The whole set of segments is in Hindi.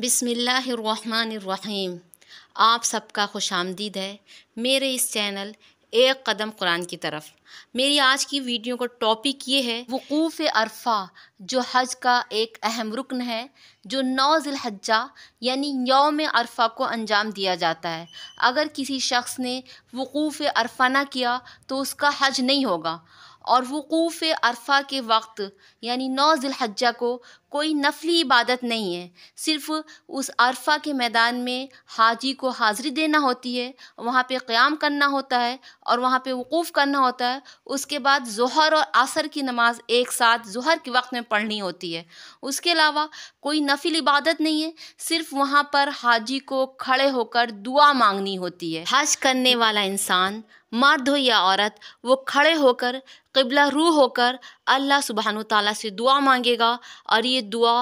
बिसमीम आप सबका खुश आमदीद है मेरे इस चैनल एक कदम कुरान की तरफ मेरी आज की वीडियो का टॉपिक ये है वक़ूफ़ अरफा जो हज का एक अहम रुकन है जो नौ ज़िलहजा यानी यौम अरफा को अंजाम दिया जाता है अगर किसी शख्स ने वक़ूफ़ अरफा ना किया तो उसका हज नहीं होगा और वक़ूफ़ अरफा के वक्त यानी नौ जिलहजा को कोई नफली इबादत नहीं है सिर्फ़ उस अरफा के मैदान में हाजी को हाज़री देना होती है वहाँ पे क़्याम करना होता है और वहाँ पे वक़ूफ़ करना होता है उसके बाद जहर और असर की नमाज़ एक साथ जहर के वक्त में पढ़नी होती है उसके अलावा कोई नफिल इबादत नहीं है सिर्फ़ वहाँ पर हाजी को खड़े होकर दुआ मांगनी होती है हज करने वाला इंसान मर्द हो या औरत वो खड़े होकर किबला रू होकर अल्लाह सुबहान तला से दुआ मांगेगा और ये दुआ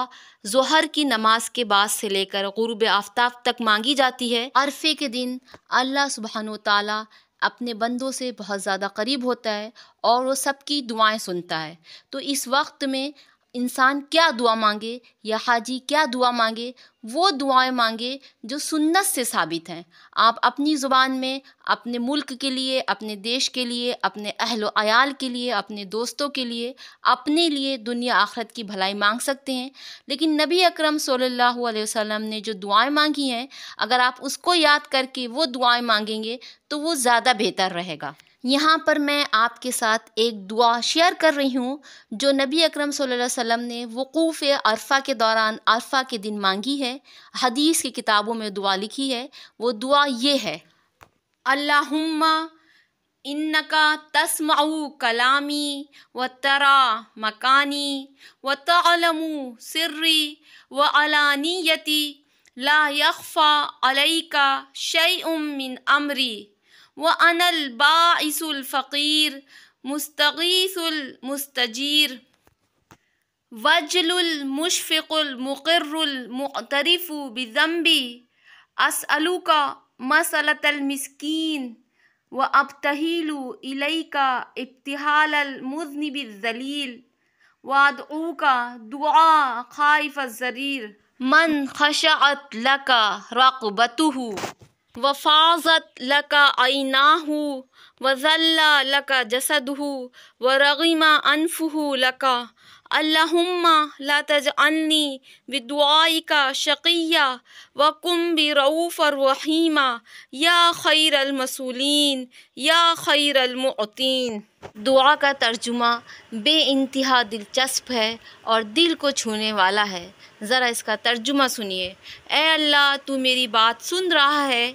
जहर की नमाज के बाद से लेकर गुरुब आफ्ताब तक मांगी जाती है अरफे के दिन अल्लाह सुबहान तला अपने बंदों से बहुत ज़्यादा करीब होता है और वो सबकी दुआएं सुनता है तो इस वक्त में इंसान क्या दुआ मांगे या हाजी क्या दुआ मांगे वो दुआएं मांगे जो सुन्नत से साबित हैं आप अपनी ज़ुबान में अपने मुल्क के लिए अपने देश के लिए अपने अहल आयाल के लिए अपने दोस्तों के लिए अपने लिए दुनिया आखरत की भलाई मांग सकते हैं लेकिन नबी अकरम सल्लल्लाहु अलैहि वसल्लम ने जो दुआएं मांगी हैं अगर आप उसको याद करके वो दुआएं मांगेंगे तो वो ज़्यादा बेहतर रहेगा यहाँ पर मैं आपके साथ एक दुआ शेयर कर रही हूँ जो नबी अकरम वसल्लम ने वक़ूफ़ अरफ़ा के दौरान अरफ़ा के दिन मांगी है हदीस की किताबों में दुआ लिखी है वो दुआ ये है अल्लाहुम्मा इन्नका तस्माऊ कलामी व तरा मकानी व तलमु सिर्री व अलानियती ला यख्फ़ा अलैका शय मिन अमरी وأنا البائس الفقير مستغيث المستجير وجل المشفق المقر المعترف بذنبي أسألك مسألة المسكين وأبتهيل إليك ابتهال المذنب الذليل وأدعوك دعاء خائف الزرير من خشعت لك رقبته वफाजत लका आईनाहू वज़ल्ला लका जसदहु व रगीमा अनफहू लका अल्लाहुम्मा ला तजअलनी का शकिया व कुम बिरऊफ़र वहीमा या खैर अलमसूलिन या खैर दुआ का तर्जुमा बे इंतहा दिलचस्प है और दिल को छूने वाला है ज़रा इसका तर्जुमा सुनिए ए अल्लाह तू मेरी बात सुन रहा है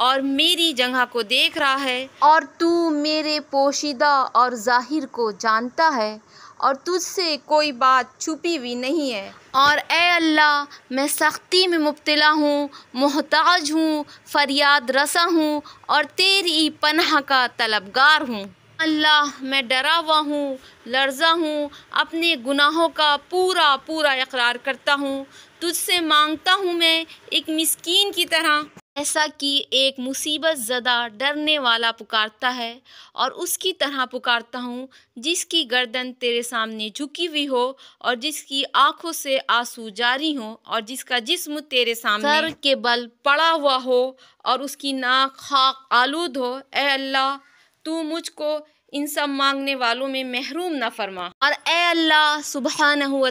और मेरी जगह को देख रहा है और तू मेरे पोशीदा और जाहिर को जानता है और तुझसे कोई बात छुपी हुई नहीं है और ए अल्लाह मैं सख्ती में मुबतला हूँ मोहताज हूँ फरियाद रसा हूँ और तेरी पनाह का तलबगार हूँ अल्लाह मैं डरा हुआ हूँ लर्जा हूँ अपने गुनाहों का पूरा पूरा इकरार करता हूँ तुझसे मांगता हूँ मैं एक मिसकीन की तरह ऐसा कि एक मुसीबत ज़दा डरने वाला पुकारता है और उसकी तरह पुकारता हूँ जिसकी गर्दन तेरे सामने झुकी हुई हो और जिसकी आंखों से आंसू जारी हो और जिसका जिस्म तेरे सामने सर के बल पड़ा हुआ हो और उसकी नाक खाक आलूद हो ए अल्लाह तू मुझको इन सब मांगने वालों में महरूम न फरमा और ए अल्लाह सुबहान हुआ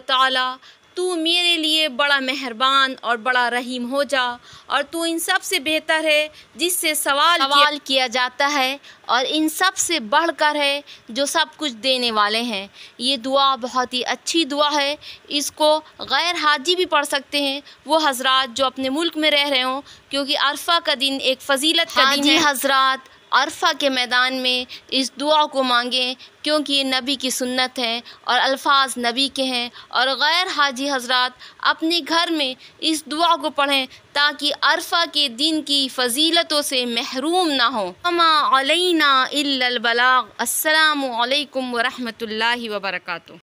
तू मेरे लिए बड़ा मेहरबान और बड़ा रहीम हो जा और तू इन सब से बेहतर है जिससे सवाल सवाल किया, किया जाता है और इन सब से बढ़ कर है जो सब कुछ देने वाले हैं ये दुआ बहुत ही अच्छी दुआ है इसको गैर हाजी भी पढ़ सकते हैं वो हजरात जो अपने मुल्क में रह रहे हों क्योंकि अरफा का दिन एक फजीलत का दिन है हजरात अरफा के मैदान में इस दुआ को मांगें क्योंकि ये नबी की सुन्नत है और अल्फाज नबी के हैं और गैर हाजी हजरत अपने घर में इस दुआ को पढ़ें ताकि अरफा के दिन की फजीलतों से महरूम ना हो हमा व रहमतुल्लाहि व वर्का